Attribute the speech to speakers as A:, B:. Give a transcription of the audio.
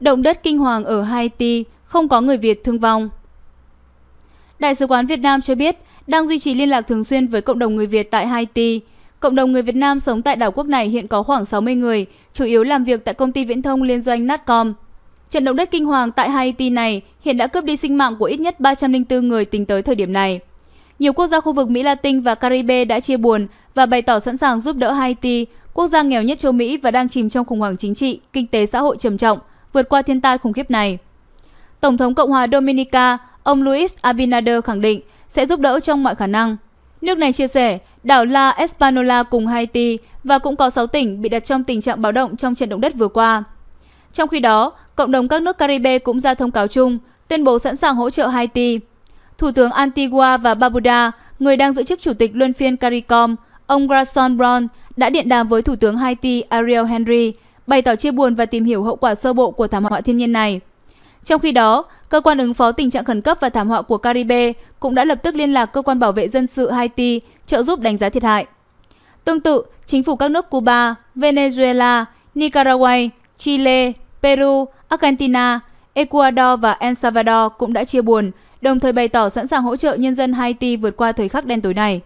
A: Động đất kinh hoàng ở Haiti, không có người Việt thương vong. Đại sứ quán Việt Nam cho biết đang duy trì liên lạc thường xuyên với cộng đồng người Việt tại Haiti. Cộng đồng người Việt Nam sống tại đảo quốc này hiện có khoảng 60 người, chủ yếu làm việc tại công ty viễn thông liên doanh Natcom. Trận động đất kinh hoàng tại Haiti này hiện đã cướp đi sinh mạng của ít nhất 304 người tính tới thời điểm này. Nhiều quốc gia khu vực Mỹ Latin và Caribe đã chia buồn và bày tỏ sẵn sàng giúp đỡ Haiti, quốc gia nghèo nhất châu Mỹ và đang chìm trong khủng hoảng chính trị, kinh tế xã hội trầm trọng vượt qua thiên tai khủng khiếp này. Tổng thống Cộng hòa Dominica, ông Luis Abinader khẳng định sẽ giúp đỡ trong mọi khả năng. Nước này chia sẻ, đảo La Espanola cùng Haiti và cũng có 6 tỉnh bị đặt trong tình trạng báo động trong trận động đất vừa qua. Trong khi đó, cộng đồng các nước Caribe cũng ra thông cáo chung, tuyên bố sẵn sàng hỗ trợ Haiti. Thủ tướng Antigua và Barbuda, người đang giữ chức chủ tịch luân phiên CARICOM, ông Grayson Brown đã điện đàm với Thủ tướng Haiti Ariel Henry bày tỏ chia buồn và tìm hiểu hậu quả sơ bộ của thảm họa thiên nhiên này. Trong khi đó, cơ quan ứng phó tình trạng khẩn cấp và thảm họa của Caribe cũng đã lập tức liên lạc cơ quan bảo vệ dân sự Haiti trợ giúp đánh giá thiệt hại. Tương tự, chính phủ các nước Cuba, Venezuela, Nicaragua, Chile, Peru, Argentina, Ecuador và El Salvador cũng đã chia buồn, đồng thời bày tỏ sẵn sàng hỗ trợ nhân dân Haiti vượt qua thời khắc đen tối này.